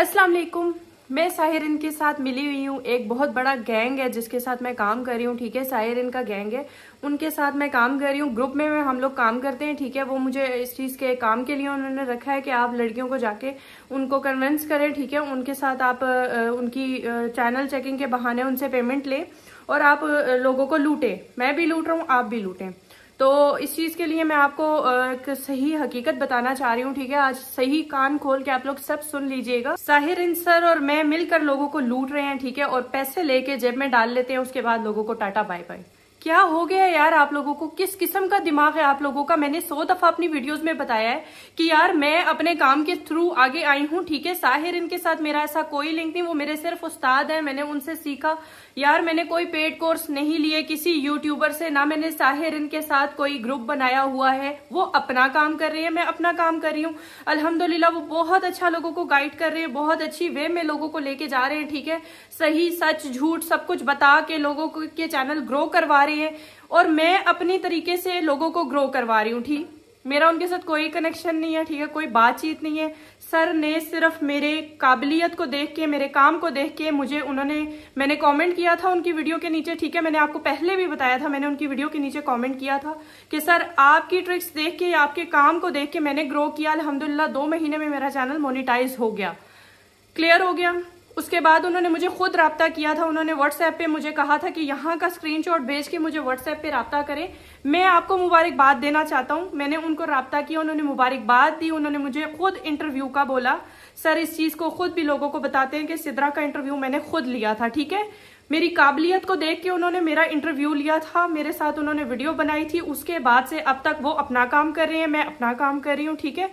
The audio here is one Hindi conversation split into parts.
अस्सलाम वालेकुम मैं साहिर के साथ मिली हुई हूँ एक बहुत बड़ा गैंग है जिसके साथ मैं काम कर रही हूँ ठीक है साहिर का गैंग है उनके साथ मैं काम कर रही हूँ ग्रुप में हम लोग काम करते हैं ठीक है वो मुझे इस चीज़ के काम के लिए उन्होंने रखा है कि आप लड़कियों को जाके उनको कन्विंस करें ठीक है उनके साथ आप उनकी चैनल चेकिंग के बहाने उनसे पेमेंट लें और आप लोगों को लूटें मैं भी लूट रहा हूँ आप भी लूटें तो इस चीज़ के लिए मैं आपको एक सही हकीकत बताना चाह रही हूँ ठीक है आज सही कान खोल के आप लोग सब सुन लीजिएगा साहिर इंसर और मैं मिलकर लोगों को लूट रहे हैं ठीक है और पैसे लेके जेब में डाल लेते हैं उसके बाद लोगों को टाटा बाय बाय क्या हो गया यार आप लोगों को किस किस्म का दिमाग है आप लोगों का मैंने सौ दफा अपनी वीडियोस में बताया है कि यार मैं अपने काम के थ्रू आगे आई हूँ ठीक है साहिर इनके साथ मेरा ऐसा कोई लिंक नहीं वो मेरे सिर्फ उस्ताद है मैंने उनसे सीखा यार मैंने कोई पेड कोर्स नहीं लिए किसी यूट्यूबर से ना मैंने साहिर इनके साथ कोई ग्रुप बनाया हुआ है वो अपना काम कर रही है मैं अपना काम कर रही हूँ अलहमदुल्ला वो बहुत अच्छा लोगों को गाइड कर रहे हैं बहुत अच्छी वे में लोगों को लेके जा रहे हैं ठीक है सही सच झूठ सब कुछ बता के लोगों के चैनल ग्रो करवा रहे रही है और मैं अपनी तरीके से लोगों को ग्रो करवा रही हूँ ठीक मेरा उनके साथ कोई कनेक्शन नहीं है ठीक है कोई बातचीत नहीं है सर ने सिर्फ मेरे काबिलियत को देख के मेरे काम को देख के मुझे उन्होंने मैंने कमेंट किया था उनकी वीडियो के नीचे ठीक है मैंने आपको पहले भी बताया था मैंने उनकी वीडियो के नीचे कमेंट किया था कि सर आपकी ट्रिक्स देख के आपके काम को देख के मैंने ग्रो किया अलहमदुल्ला दो महीने में मेरा चैनल मोनिटाइज हो गया क्लियर हो गया उसके बाद उन्होंने मुझे खुद रबता किया था उन्होंने व्हाट्सएप पे मुझे कहा था कि यहाँ का स्क्रीनशॉट भेज के मुझे व्हाट्सएप पे रबता करें मैं आपको मुबारकबाद देना चाहता हूँ मैंने उनको रबता किया उन्होंने मुबारकबाद दी उन्होंने मुझे खुद इंटरव्यू का बोला सर इस चीज़ को खुद भी लोगों को बताते हैं कि सिद्रा का इंटरव्यू मैंने खुद लिया था ठीक है मेरी काबिलियत को देख के उन्होंने मेरा इंटरव्यू लिया था मेरे साथ उन्होंने वीडियो बनाई थी उसके बाद से अब तक वो अपना काम कर रहे हैं मैं अपना काम कर रही हूँ ठीक है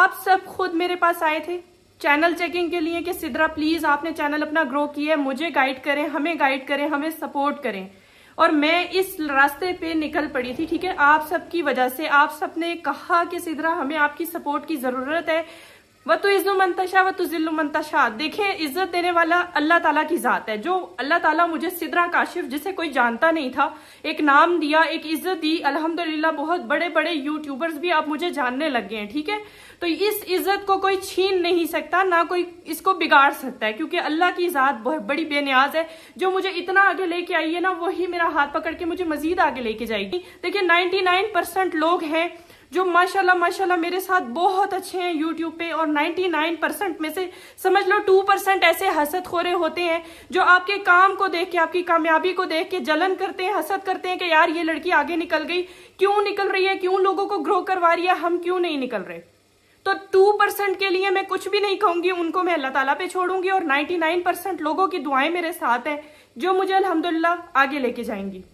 आप सब खुद मेरे पास आए थे चैनल चेकिंग के लिए कि सिद्रा प्लीज आपने चैनल अपना ग्रो किया है मुझे गाइड करें हमें गाइड करें हमें सपोर्ट करें और मैं इस रास्ते पे निकल पड़ी थी ठीक है आप सबकी वजह से आप सबने कहा कि सिद्रा हमें आपकी सपोर्ट की जरूरत है व तो इज्जु मंतशा व तो जिल्लु मनतशा देखें इज्जत देने वाला अल्लाह ताला की ज़ात है जो अल्लाह ताला मुझे सिदरा काशिफ जिसे कोई जानता नहीं था एक नाम दिया एक इज्जत दी अल्हम्दुलिल्लाह बहुत बड़े बड़े यूट्यूबर्स भी आप मुझे जानने लग गए हैं ठीक है तो इस इज्जत को कोई छीन नहीं सकता ना कोई इसको बिगाड़ सकता है क्योंकि अल्लाह की ज़ात बहुत बड़ी बेनियाज है जो मुझे इतना आगे लेके आई है ना वही मेरा हाथ पकड़ के मुझे मजीद आगे लेके जाएगी देखिये नाइन्टी लोग हैं जो माशाल्लाह माशाल्लाह मेरे साथ बहुत अच्छे हैं यूट्यूब पे और 99 परसेंट में से समझ लो 2 परसेंट ऐसे हसद खोरे होते हैं जो आपके काम को देख के आपकी कामयाबी को देख के जलन करते हैं हसद करते हैं कि यार ये लड़की आगे निकल गई क्यों निकल रही है क्यों लोगों को ग्रो करवा रही है हम क्यों नहीं निकल रहे तो टू परसेंट के लिए मैं कुछ भी नहीं कहूंगी उनको मैं अल्लाह ताला पे छोड़ूंगी और 99 परसेंट लोगों की दुआएं मेरे साथ हैं जो मुझे अल्हम्दुलिल्लाह आगे लेके जाएंगी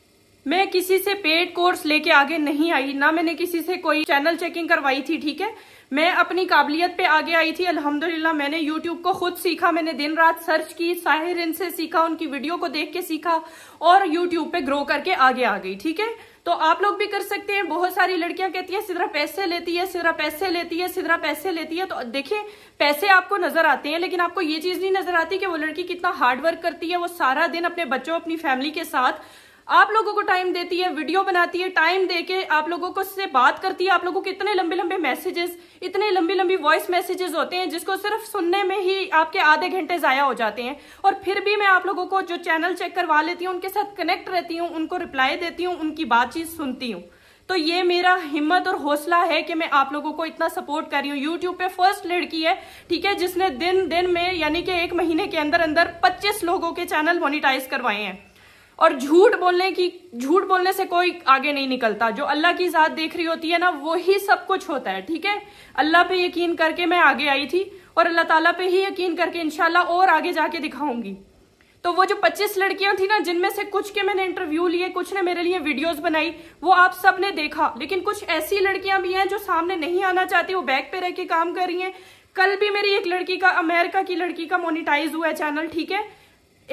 मैं किसी से पेड कोर्स लेके आगे नहीं आई ना मैंने किसी से कोई चैनल चेकिंग करवाई थी ठीक है मैं अपनी काबिलियत पे आगे आई थी अल्हम्दुलिल्लाह मैंने यूट्यूब को खुद सीखा मैंने दिन रात सर्च की साहिर इनसे सीखा उनकी वीडियो को देख के सीखा और यूट्यूब पे ग्रो करके आगे आ गई ठीक है तो आप लोग भी कर सकते हैं बहुत सारी लड़कियां कहती है सिधरा पैसे लेती है सिधरा पैसे लेती है सिधरा पैसे लेती है तो देखिए पैसे आपको नजर आते हैं लेकिन आपको ये चीज नहीं नजर आती कि वो लड़की कितना हार्डवर्क करती है वो सारा दिन अपने बच्चों अपनी फैमिली के साथ आप लोगों को टाइम देती है वीडियो बनाती है टाइम देके आप लोगों को से बात करती है आप लोगों के इतने लंबे लंबे मैसेजेस इतने लंबी लंबी वॉइस मैसेजेस होते हैं जिसको सिर्फ सुनने में ही आपके आधे घंटे ज़ाया हो जाते हैं और फिर भी मैं आप लोगों को जो चैनल चेक करवा लेती हूँ उनके साथ कनेक्ट रहती हूँ उनको रिप्लाई देती हूँ उनकी बातचीत सुनती हूँ तो ये मेरा हिम्मत और हौसला है कि मैं आप लोगों को इतना सपोर्ट कर रही हूँ यूट्यूब पे फर्स्ट लड़की है ठीक है जिसने दिन दिन में यानी कि एक महीने के अंदर अंदर 25 लोगों के चैनल मोनिटाइज करवाए हैं और झूठ बोलने की झूठ बोलने से कोई आगे नहीं निकलता जो अल्लाह की जात देख रही होती है ना वो ही सब कुछ होता है ठीक है अल्लाह पे यकीन करके मैं आगे आई थी और अल्लाह ताला पे ही यकीन करके इनशाला और आगे जाके दिखाऊंगी तो वो जो 25 लड़कियां थी ना जिनमें से कुछ के मैंने इंटरव्यू लिए कुछ ने मेरे लिए वीडियोस बनाई वो आप सबने देखा लेकिन कुछ ऐसी लड़कियां भी हैं जो सामने नहीं आना चाहती वो बैक पे रह के काम कर रही हैं कल भी मेरी एक लड़की का अमेरिका की लड़की का मोनिटाइज हुआ है चैनल ठीक है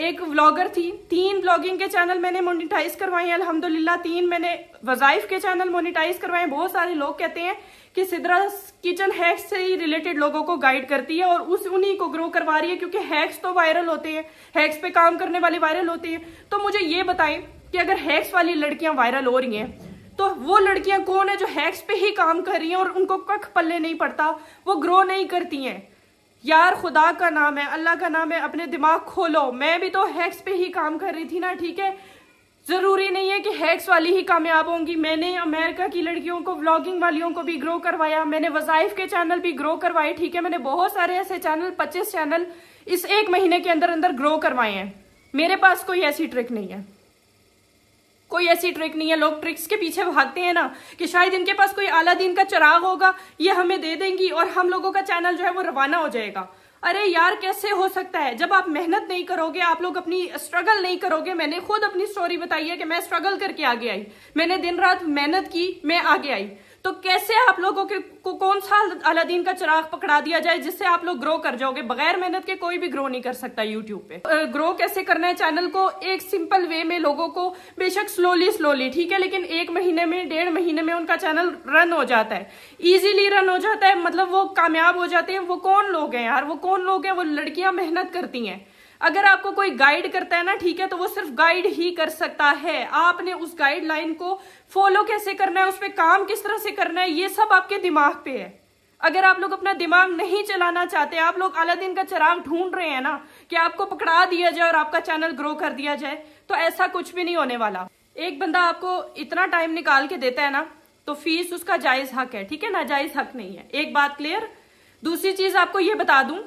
एक व्लॉगर थी तीन व्लॉगिंग के चैनल मैंने मोनिटाइज करवाए हैं अल्हम्दुलिल्लाह तीन मैंने वजाइफ के चैनल मोनिटाइज करवाए बहुत सारे लोग कहते हैं कि सिद्रा किचन हैक्स से ही रिलेटेड लोगों को गाइड करती है और उस उन्हीं को ग्रो करवा रही है क्योंकि हैक्स तो वायरल होते हैं हैक्स पे काम करने वाले वायरल होते हैं तो मुझे ये बताएं कि अगर हैक्स वाली लड़कियां वायरल हो रही हैं तो वो लड़कियां कौन है जो हैक्स पे ही काम कर रही हैं और उनको कख पल्ले नहीं पड़ता वो ग्रो नहीं करती हैं यार खुदा का नाम है अल्लाह का नाम है अपने दिमाग खोलो मैं भी तो हैक्स पे ही काम कर रही थी ना ठीक है ज़रूरी नहीं है कि हैक्स वाली ही कामयाब होंगी मैंने अमेरिका की लड़कियों को ब्लॉगिंग वालियों को भी ग्रो करवाया मैंने वज़ाइफ के चैनल भी ग्रो करवाए ठीक है मैंने बहुत सारे ऐसे चैनल पच्चीस चैनल इस एक महीने के अंदर अंदर ग्रो करवाए हैं मेरे पास कोई ऐसी ट्रिक नहीं है कोई ऐसी ट्रिक नहीं है लोग ट्रिक्स के पीछे भागते हैं ना कि शायद इनके पास कोई आला दिन का चराग होगा ये हमें दे देंगी और हम लोगों का चैनल जो है वो रवाना हो जाएगा अरे यार कैसे हो सकता है जब आप मेहनत नहीं करोगे आप लोग अपनी स्ट्रगल नहीं करोगे मैंने खुद अपनी स्टोरी बताई है कि मैं स्ट्रगल करके आगे आई मैंने दिन रात मेहनत की मैं आगे आई तो कैसे आप लोगों के को कौन सा अलादीन का चिराग पकड़ा दिया जाए जिससे आप लोग ग्रो कर जाओगे बगैर मेहनत के कोई भी ग्रो नहीं कर सकता यूट्यूब पे ग्रो कैसे करना है चैनल को एक सिंपल वे में लोगों को बेशक स्लोली स्लोली ठीक है लेकिन एक महीने में डेढ़ महीने में उनका चैनल रन हो जाता है ईजिली रन हो जाता है मतलब वो कामयाब हो जाते हैं वो कौन लोग हैं यार वो कौन लोग हैं वो लड़कियां मेहनत करती हैं अगर आपको कोई गाइड करता है ना ठीक है तो वो सिर्फ गाइड ही कर सकता है आपने उस गाइडलाइन को फॉलो कैसे करना है उस पर काम किस तरह से करना है ये सब आपके दिमाग पे है अगर आप लोग अपना दिमाग नहीं चलाना चाहते आप लोग दिन का चिराग ढूंढ रहे हैं ना कि आपको पकड़ा दिया जाए और आपका चैनल ग्रो कर दिया जाए तो ऐसा कुछ भी नहीं होने वाला एक बंदा आपको इतना टाइम निकाल के देता है ना तो फीस उसका जायज हक है ठीक है ना जायज हक नहीं है एक बात क्लियर दूसरी चीज आपको ये बता दूं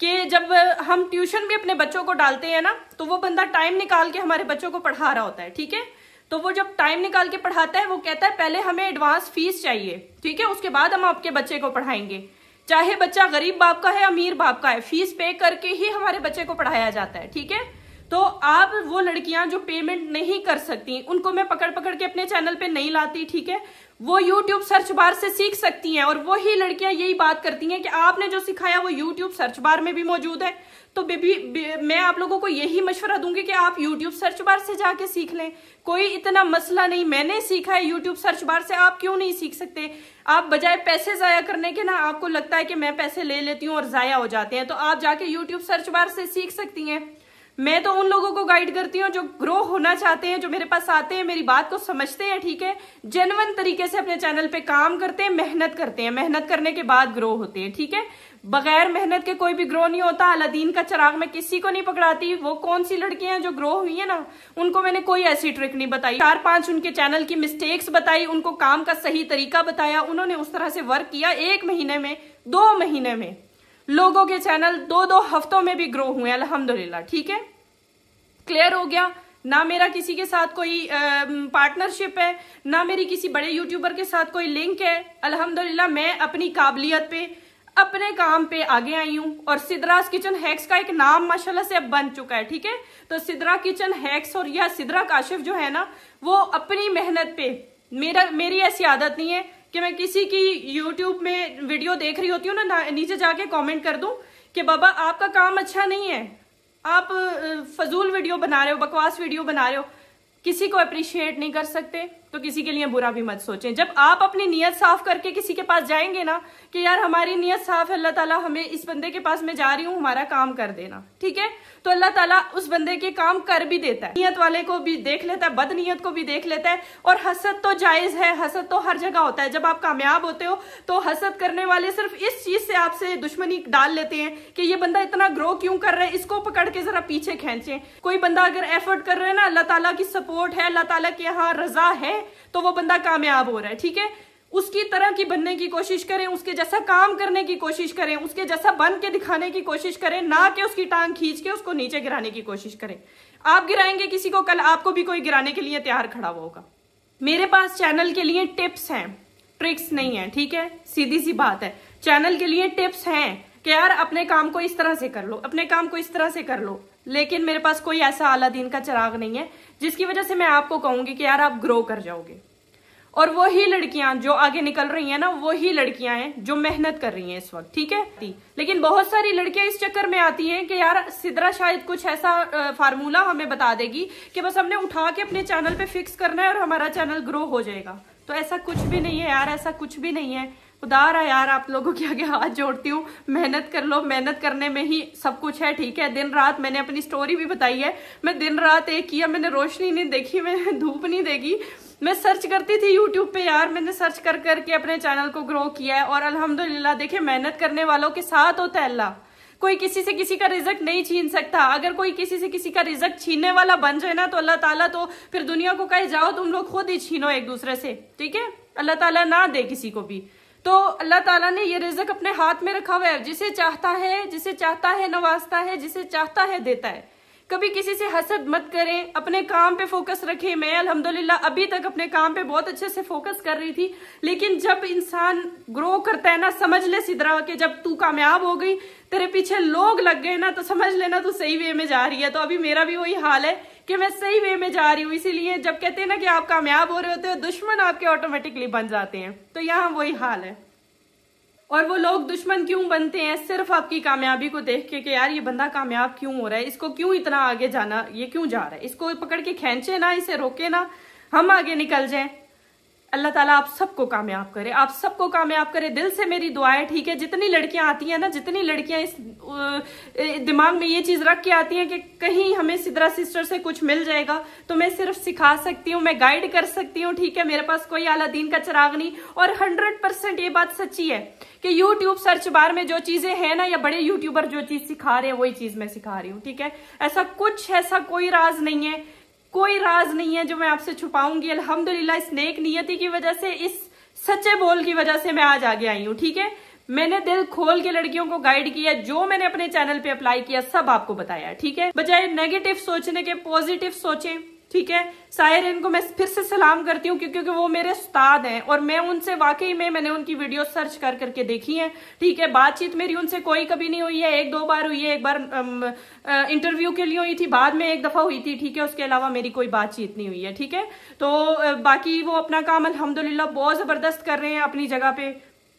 कि जब हम ट्यूशन भी अपने बच्चों को डालते हैं ना तो वो बंदा टाइम निकाल के हमारे बच्चों को पढ़ा रहा होता है ठीक है तो वो जब टाइम निकाल के पढ़ाता है वो कहता है पहले हमें एडवांस फीस चाहिए ठीक है उसके बाद हम आपके बच्चे को पढ़ाएंगे चाहे बच्चा गरीब बाप का है अमीर बाप का है फीस पे करके ही हमारे बच्चे को पढ़ाया जाता है ठीक है तो आप वो लड़कियां जो पेमेंट नहीं कर सकती उनको मैं पकड़ पकड़ के अपने चैनल पे नहीं लाती ठीक है वो यूट्यूब सर्च बार से सीख सकती हैं और वो ही लड़कियां यही बात करती हैं कि आपने जो सिखाया वो यूट्यूब सर्च बार में भी मौजूद है तो बेबी बे, मैं आप लोगों को यही मशवरा दूंगी कि आप यूट्यूब सर्च बार से जाके सीख लें कोई इतना मसला नहीं मैंने सीखा है यूट्यूब सर्च बार से आप क्यों नहीं सीख सकते आप बजाय पैसे ज़ाया करने के ना आपको लगता है कि मैं पैसे ले लेती हूँ और ज़ाया हो जाते हैं तो आप जाके यूट्यूब सर्च बार से सीख सकती हैं मैं तो उन लोगों को गाइड करती हूँ जो ग्रो होना चाहते हैं जो मेरे पास आते हैं मेरी बात को समझते हैं ठीक है जेनवन तरीके से अपने चैनल पे काम करते हैं मेहनत करते हैं मेहनत करने के बाद ग्रो होते हैं ठीक है बगैर मेहनत के कोई भी ग्रो नहीं होता अलादीन का चिराग मैं किसी को नहीं पकड़ाती वो कौन सी लड़कियां हैं जो ग्रो हुई है ना उनको मैंने कोई ऐसी ट्रिक नहीं बताई चार पांच उनके चैनल की मिस्टेक्स बताई उनको काम का सही तरीका बताया उन्होंने उस तरह से वर्क किया एक महीने में दो महीने में लोगों के चैनल दो दो हफ्तों में भी ग्रो हुए अल्हम्दुलिल्लाह ठीक है क्लियर हो गया ना मेरा किसी के साथ कोई पार्टनरशिप है ना मेरी किसी बड़े यूट्यूबर के साथ कोई लिंक है अल्हम्दुलिल्लाह मैं अपनी काबिलियत पे अपने काम पे आगे आई हूँ और सिद्रास किचन हैक्स का एक नाम माशाल्लाह से अब बन चुका है ठीक है तो सिद्रा किचन हैक्स और या सिद्रा काशिफ जो है ना वो अपनी मेहनत पे मेरा मेरी ऐसी आदत नहीं है कि मैं किसी की यूट्यूब में वीडियो देख रही होती हूँ ना नीचे जाके कमेंट कर दू कि बाबा आपका काम अच्छा नहीं है आप फजूल वीडियो बना रहे हो बकवास वीडियो बना रहे हो किसी को अप्रिशिएट नहीं कर सकते तो किसी के लिए बुरा भी मत सोचें जब आप अपनी नीयत साफ करके किसी के पास जाएंगे ना कि यार हमारी नीयत साफ है अल्लाह ताला हमें इस बंदे के पास मैं जा रही हूँ हमारा काम कर देना ठीक है तो अल्लाह ताला उस बंदे के काम कर भी देता है नीयत वाले को भी देख लेता है बद नीयत को भी देख लेता है और हसद तो जायज है हसद तो हर जगह होता है जब आप कामयाब होते हो तो हसद करने वाले सिर्फ इस चीज से आपसे दुश्मनी डाल लेते हैं कि ये बंदा इतना ग्रो क्यों कर रहा है इसको पकड़ के जरा पीछे खेचे कोई बंदा अगर एफर्ट कर रहे हैं ना अल्लाह तला की सपोर्ट है अल्लाह तला के यहाँ रजा है तो वो बंदा कामयाब हो रहा है ठीक है उसकी तरह की बनने की कोशिश करें उसके जैसा काम करने की कोशिश करें उसके जैसा बन के दिखाने की कोशिश करें ना कि उसकी टांग खींच के उसको नीचे गिराने की कोशिश करें आप गिराएंगे किसी को कल आपको भी कोई गिराने के लिए तैयार खड़ा होगा मेरे पास चैनल के लिए टिप्स हैं ट्रिक्स नहीं है ठीक है सीधी सी बात है चैनल के लिए टिप्स हैं कि यार अपने काम को इस तरह से कर लो अपने काम को इस तरह से कर लो लेकिन मेरे पास कोई ऐसा आला दिन का चिराग नहीं है जिसकी वजह से मैं आपको कहूंगी कि यार आप ग्रो कर जाओगे और वही लड़कियां जो आगे निकल रही हैं ना वही लड़कियां हैं जो मेहनत कर रही हैं इस वक्त ठीक है लेकिन बहुत सारी लड़कियां इस चक्कर में आती हैं कि यार सिद्रा शायद कुछ ऐसा फार्मूला हमें बता देगी कि बस हमने उठा के अपने चैनल पे फिक्स करना है और हमारा चैनल ग्रो हो जाएगा तो ऐसा कुछ भी नहीं है यार ऐसा कुछ भी नहीं है खुदा रहा यार आप लोगों के आगे हाथ जोड़ती हूँ मेहनत कर लो मेहनत करने में ही सब कुछ है ठीक है दिन रात मैंने अपनी स्टोरी भी बताई है मैं दिन रात एक किया मैंने रोशनी नहीं देखी मैंने धूप नहीं देखी मैं सर्च करती थी यूट्यूब पे यार मैंने सर्च कर करके अपने चैनल को ग्रो किया है और अलहमदुल्ला देखे मेहनत करने वालों के साथ होता है अल्लाह कोई किसी से किसी का रिजक नहीं छीन सकता अगर कोई किसी से किसी का रिजक छीनने वाला बन जाए ना तो अल्लाह ताला तो फिर दुनिया को कहे जाओ तुम लोग खुद ही छीनो एक दूसरे से ठीक है अल्लाह ताला ना दे किसी को भी तो अल्लाह ताला ने ये रिजक अपने हाथ में रखा हुआ है जिसे चाहता है जिसे चाहता है नवाजता है जिसे चाहता है देता है कभी किसी से हसद मत करें अपने काम पे फोकस रखें मैं अल्हम्दुलिल्लाह अभी तक अपने काम पे बहुत अच्छे से फोकस कर रही थी लेकिन जब इंसान ग्रो करता है ना समझ ले सिदरा के जब तू कामयाब हो गई तेरे पीछे लोग लग गए ना तो समझ लेना तू सही वे में जा रही है तो अभी मेरा भी वही हाल है कि मैं सही वे में जा रही हूँ इसीलिए जब कहते हैं ना कि आप कामयाब हो रहे होते हो दुश्मन आपके ऑटोमेटिकली बन जाते हैं तो यहाँ वही हाल है और वो लोग दुश्मन क्यों बनते हैं सिर्फ आपकी कामयाबी को देख के कि यार ये बंदा कामयाब क्यों हो रहा है इसको क्यों इतना आगे जाना ये क्यों जा रहा है इसको पकड़ के खेचे ना इसे रोके ना हम आगे निकल जाए अल्लाह ताला आप सबको कामयाब करे आप सबको कामयाब करे दिल से मेरी दुआएं ठीक है जितनी लड़कियां आती हैं ना जितनी लड़कियां इस दिमाग में ये चीज रख के आती हैं कि कहीं हमें सिद्रा सिस्टर से कुछ मिल जाएगा तो मैं सिर्फ सिखा सकती हूँ मैं गाइड कर सकती हूँ ठीक है मेरे पास कोई दीन का चिराग नहीं और हंड्रेड परसेंट ये बात सच्ची है कि यूट्यूब सर्च बार में जो चीजें हैं ना या बड़े यूट्यूबर जो चीज सिखा रहे हैं वही चीज मैं सिखा रही हूँ ठीक है ऐसा कुछ ऐसा कोई राज नहीं है कोई राज नहीं है जो मैं आपसे छुपाऊंगी अल्हम्दुलिल्लाह इस नेक नियति की वजह से इस सच्चे बोल की वजह से मैं आज आगे आई हूँ ठीक है मैंने दिल खोल के लड़कियों को गाइड किया जो मैंने अपने चैनल पे अप्लाई किया सब आपको बताया ठीक है बजाय नेगेटिव सोचने के पॉजिटिव सोचें ठीक है शायर इनको मैं फिर से सलाम करती हूँ क्योंकि वो मेरे उस्ताद हैं और मैं उनसे वाकई में मैंने उनकी वीडियो सर्च कर करके देखी है ठीक है बातचीत मेरी उनसे कोई कभी नहीं हुई है एक दो बार हुई है एक बार इंटरव्यू के लिए हुई थी बाद में एक दफा हुई थी ठीक है उसके अलावा मेरी कोई बातचीत नहीं हुई है ठीक है तो बाकी वो अपना काम अलहमदुल्ला बहुत जबरदस्त कर रहे हैं अपनी जगह पे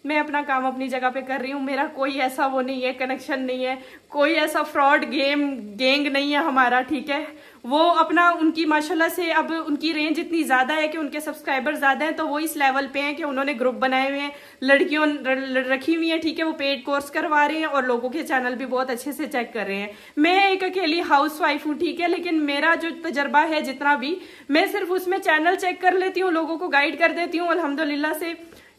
मैं अपना काम अपनी जगह पे कर रही हूँ मेरा कोई ऐसा वो नहीं है कनेक्शन नहीं है कोई ऐसा फ्रॉड गेम गैंग नहीं है हमारा ठीक है वो अपना उनकी माशाल्लाह से अब उनकी रेंज इतनी ज़्यादा है कि उनके सब्सक्राइबर ज़्यादा हैं तो वो इस लेवल पे हैं कि उन्होंने ग्रुप बनाए हुए हैं लड़कियों रखी हुई हैं ठीक है वो पेड कोर्स करवा रहे हैं और लोगों के चैनल भी बहुत अच्छे से चेक कर रहे हैं मैं एक अकेली हाउस वाइफ हूँ ठीक है लेकिन मेरा जो तजर्बा है जितना भी मैं सिर्फ उसमें चैनल चेक कर लेती हूँ लोगों को गाइड कर देती हूँ अलहमदुल्ला से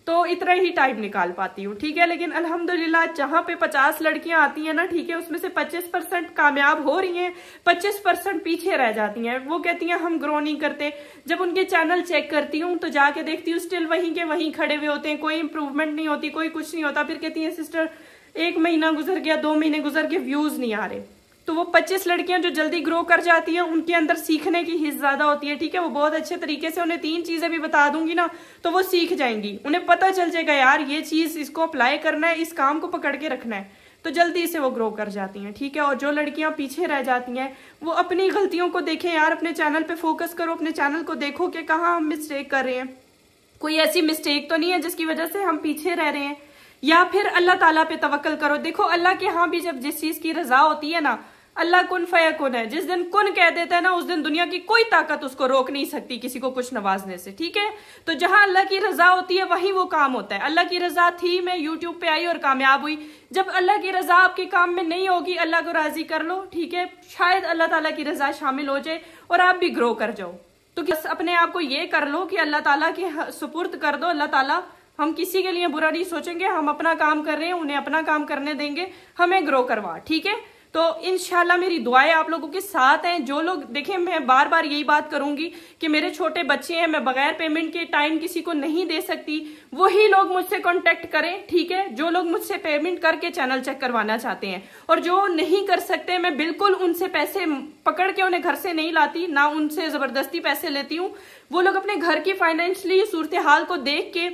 तो इतना ही टाइम निकाल पाती हूँ ठीक है लेकिन अल्हम्दुलिल्लाह जहां पे 50 लड़कियां आती हैं ना ठीक है उसमें से 25 परसेंट कामयाब हो रही हैं 25 परसेंट पीछे रह जाती हैं वो कहती हैं हम ग्रो नहीं करते जब उनके चैनल चेक करती हूँ तो जाके देखती हूँ स्टिल वहीं के वहीं खड़े हुए होते हैं कोई इंप्रूवमेंट नहीं होती कोई कुछ नहीं होता फिर कहती है सिस्टर एक महीना गुजर गया दो महीने गुजर गए व्यूज नहीं आ रहे तो वो 25 लड़कियां जो जल्दी ग्रो कर जाती हैं उनके अंदर सीखने की हिस्स ज़्यादा होती है ठीक है वो बहुत अच्छे तरीके से उन्हें तीन चीज़ें भी बता दूंगी ना तो वो सीख जाएंगी उन्हें पता चल जाएगा यार ये चीज़ इसको अप्लाई करना है इस काम को पकड़ के रखना है तो जल्दी से वो ग्रो कर जाती हैं ठीक है और जो लड़कियां पीछे रह जाती हैं वो अपनी गलतियों को देखें यार अपने चैनल पर फोकस करो अपने चैनल को देखो कि कहाँ हम मिस्टेक कर रहे हैं कोई ऐसी मिस्टेक तो नहीं है जिसकी वजह से हम पीछे रह रहे हैं या फिर अल्लाह ताला पे तवक्ल करो देखो अल्लाह के यहाँ भी जब जिस चीज की रजा होती है ना अल्लाह कुन फया कुन है जिस दिन कुन कह देता है ना उस दिन दुनिया की कोई ताकत उसको रोक नहीं सकती किसी को कुछ नवाजने से ठीक है तो जहां अल्लाह की रजा होती है वहीं वो काम होता है अल्लाह की रजा थी मैं यूट्यूब पे आई और कामयाब हुई जब अल्लाह की रजा आपके काम में नहीं होगी अल्लाह को राजी कर लो ठीक है शायद अल्लाह ताला की रजा शामिल हो जाए और आप भी ग्रो कर जाओ तो अपने आप को ये कर लो कि अल्लाह ताला के सुपुर्द कर दो अल्लाह ताला हम किसी के लिए बुरा नहीं सोचेंगे हम अपना काम कर रहे हैं उन्हें अपना काम करने देंगे हमें ग्रो करवा ठीक है तो इनशाला मेरी दुआएं आप लोगों के साथ हैं जो लोग देखें मैं बार बार यही बात करूंगी कि मेरे छोटे बच्चे हैं मैं बगैर पेमेंट के टाइम किसी को नहीं दे सकती वही लोग मुझसे कांटेक्ट करें ठीक है जो लोग मुझसे पेमेंट करके चैनल चेक करवाना चाहते हैं और जो नहीं कर सकते मैं बिल्कुल उनसे पैसे पकड़ के उन्हें घर से नहीं लाती ना उनसे जबरदस्ती पैसे लेती हूँ वो लोग अपने घर की फाइनेंशली सूरत हाल को देख के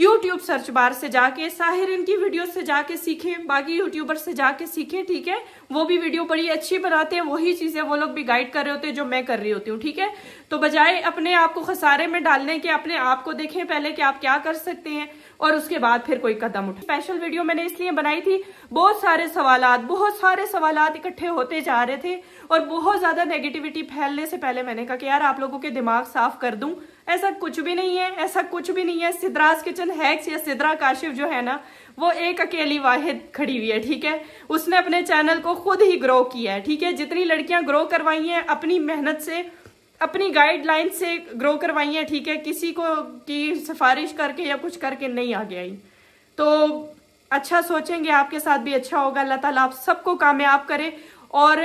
यूट्यूब सर्च बार से जाके साहिर इनकी वीडियो से जाके सीखें बाकी यूट्यूबर से जाके सीखें ठीक है वो भी वीडियो बड़ी अच्छी बनाते हैं वही चीजें वो लोग भी गाइड कर रहे होते हैं जो मैं कर रही होती हूँ ठीक है तो बजाय अपने आप को खसारे में डालने के अपने आप को देखें पहले कि आप क्या कर सकते हैं और उसके बाद फिर कोई कदम उठे स्पेशल वीडियो मैंने इसलिए बनाई थी बहुत सारे सवाल बहुत सारे सवाल इकट्ठे होते जा रहे थे और बहुत ज्यादा नेगेटिविटी फैलने से पहले मैंने कहा कि यार आप लोगों के दिमाग साफ कर दूं ऐसा कुछ भी नहीं है ऐसा कुछ भी नहीं है सिद्राज किचन हैक्स या सिद्रा काशिफ जो है ना वो एक अकेली वाहिद खड़ी हुई है ठीक है उसने अपने चैनल को खुद ही ग्रो किया है ठीक है जितनी लड़कियां ग्रो करवाई हैं अपनी मेहनत से अपनी गाइडलाइन से ग्रो करवाई हैं ठीक है किसी को की सिफारिश करके या कुछ करके नहीं आगे आई तो अच्छा सोचेंगे आपके साथ भी अच्छा होगा अल्लाह ताला आप सबको कामयाब करे और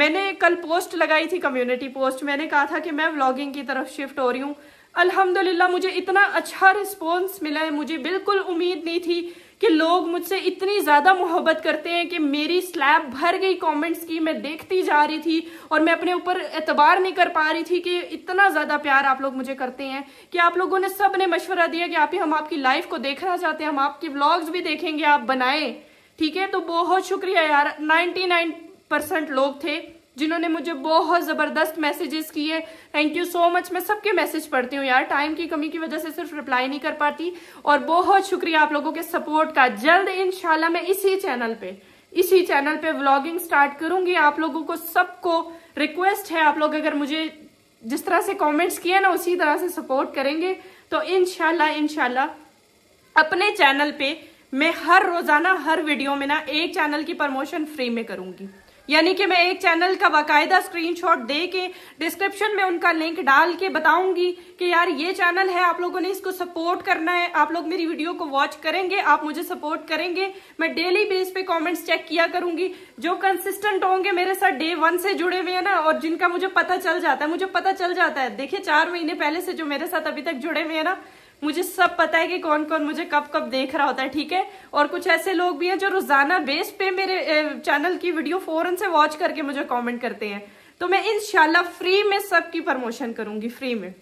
मैंने कल पोस्ट लगाई थी कम्युनिटी पोस्ट मैंने कहा था कि मैं व्लॉगिंग की तरफ शिफ्ट हो रही हूँ अल्हम्दुलिल्लाह मुझे इतना अच्छा रिस्पॉन्स मिला है मुझे बिल्कुल उम्मीद नहीं थी कि लोग मुझसे इतनी ज़्यादा मोहब्बत करते हैं कि मेरी स्लैब भर गई कमेंट्स की मैं देखती जा रही थी और मैं अपने ऊपर एतबार नहीं कर पा रही थी कि इतना ज़्यादा प्यार आप लोग मुझे करते हैं कि आप लोगों ने सब ने मशवरा दिया कि आप ही हम आपकी लाइफ को देखना चाहते हैं हम आपके ब्लॉग्स भी देखेंगे आप बनाए ठीक है तो बहुत शुक्रिया यार नाइन्टी नाइन परसेंट लोग थे जिन्होंने मुझे बहुत ज़बरदस्त मैसेजेस किए थैंक यू सो मच मैं सबके मैसेज पढ़ती हूँ यार टाइम की कमी की वजह से सिर्फ रिप्लाई नहीं कर पाती और बहुत शुक्रिया आप लोगों के सपोर्ट का जल्द इनशाला मैं इसी चैनल पे इसी चैनल पे व्लॉगिंग स्टार्ट करूंगी आप लोगों को सबको रिक्वेस्ट है आप लोग अगर मुझे जिस तरह से कमेंट्स किए ना उसी तरह से सपोर्ट करेंगे तो इनशाला इनशाला अपने चैनल पे मैं हर रोजाना हर वीडियो में ना एक चैनल की प्रमोशन फ्री में करूंगी यानी कि मैं एक चैनल का बाकायदा स्क्रीनशॉट दे के डिस्क्रिप्शन में उनका लिंक डाल के बताऊंगी कि यार ये चैनल है आप लोगों ने इसको सपोर्ट करना है आप लोग मेरी वीडियो को वॉच करेंगे आप मुझे सपोर्ट करेंगे मैं डेली बेस पे कमेंट्स चेक किया करूंगी जो कंसिस्टेंट होंगे मेरे साथ डे वन से जुड़े हुए हैं ना और जिनका मुझे पता चल जाता है मुझे पता चल जाता है देखिये चार महीने पहले से जो मेरे साथ अभी तक जुड़े हुए हैं ना मुझे सब पता है कि कौन कौन मुझे कब कब देख रहा होता है ठीक है और कुछ ऐसे लोग भी हैं जो रोजाना बेस पे मेरे चैनल की वीडियो फौरन से वॉच करके मुझे कॉमेंट करते हैं तो मैं इनशाला फ्री में सबकी प्रमोशन करूंगी फ्री में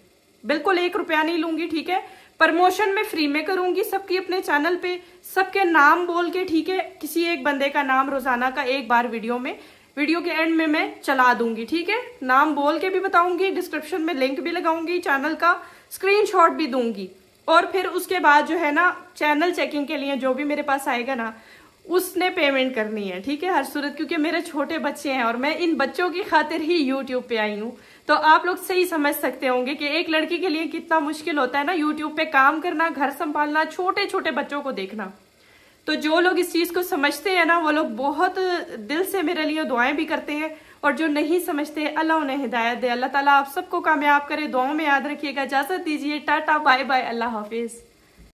बिल्कुल एक रुपया नहीं लूंगी ठीक है प्रमोशन में फ्री में करूंगी सबकी अपने चैनल पे सबके नाम बोल के ठीक है किसी एक बंदे का नाम रोजाना का एक बार वीडियो में वीडियो के एंड में मैं चला दूंगी ठीक है नाम बोल के भी बताऊंगी डिस्क्रिप्शन में लिंक भी लगाऊंगी चैनल का स्क्रीनशॉट भी दूंगी और फिर उसके बाद जो है ना चैनल चेकिंग के लिए जो भी मेरे पास आएगा ना उसने पेमेंट करनी है ठीक है हर सूरत क्योंकि मेरे छोटे बच्चे हैं और मैं इन बच्चों की खातिर ही यूट्यूब पे आई हूँ तो आप लोग सही समझ सकते होंगे कि एक लड़की के लिए कितना मुश्किल होता है ना यूट्यूब पे काम करना घर संभालना छोटे छोटे बच्चों को देखना तो जो लोग इस चीज को समझते हैं ना वो लोग बहुत दिल से मेरे लिए दुआएं भी करते हैं और जो नहीं समझते अल्लाह उन्हें हिदायत दे अल्लाह ताला आप सबको कामयाब करे दुआओं में याद रखिएगा इजाजत दीजिए टाटा बाय बाय अल्लाह हाफिज़